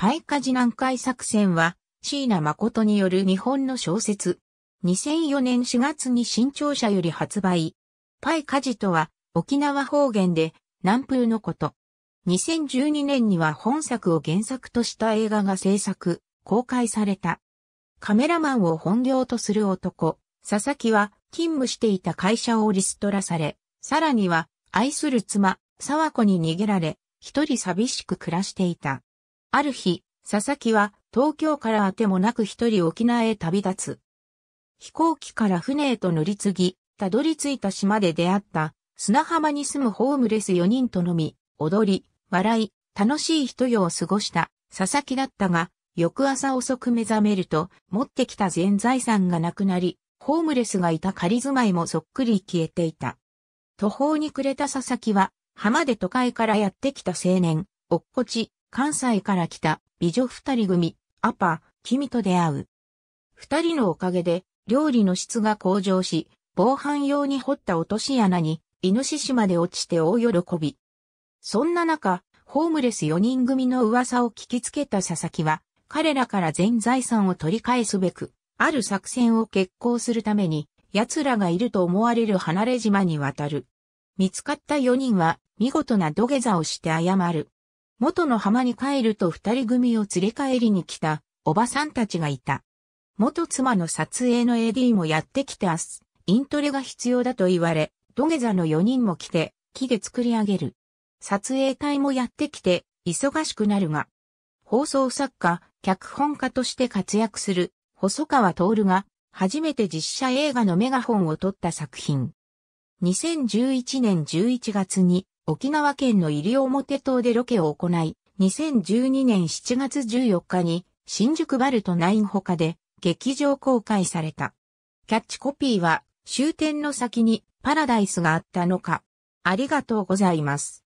パイカジ南海作戦は、椎名誠による日本の小説。2004年4月に新潮社より発売。パイカジとは、沖縄方言で、南風のこと。2012年には本作を原作とした映画が制作、公開された。カメラマンを本業とする男、佐々木は勤務していた会社をリストラされ、さらには愛する妻、沢子に逃げられ、一人寂しく暮らしていた。ある日、佐々木は東京からあてもなく一人沖縄へ旅立つ。飛行機から船へと乗り継ぎ、たどり着いた島で出会った砂浜に住むホームレス4人と飲み、踊り、笑い、楽しい一夜を過ごした佐々木だったが、翌朝遅く目覚めると持ってきた全財産がなくなり、ホームレスがいた仮住まいもそっくり消えていた。途方に暮れた佐々木は、浜で都会からやってきた青年、おっこち、関西から来た美女二人組、アパ、君と出会う。二人のおかげで、料理の質が向上し、防犯用に掘った落とし穴に、イノシシまで落ちて大喜び。そんな中、ホームレス4人組の噂を聞きつけた佐々木は、彼らから全財産を取り返すべく、ある作戦を決行するために、奴らがいると思われる離れ島に渡る。見つかった4人は、見事な土下座をして謝る。元の浜に帰ると二人組を連れ帰りに来た、おばさんたちがいた。元妻の撮影の AD もやってきて明日、イントレが必要だと言われ、土下座の4人も来て、木で作り上げる。撮影隊もやってきて、忙しくなるが、放送作家、脚本家として活躍する、細川徹が、初めて実写映画のメガホンを撮った作品。2011年11月に沖縄県の西表島でロケを行い、2012年7月14日に新宿バルト9ほかで劇場公開された。キャッチコピーは終点の先にパラダイスがあったのか。ありがとうございます。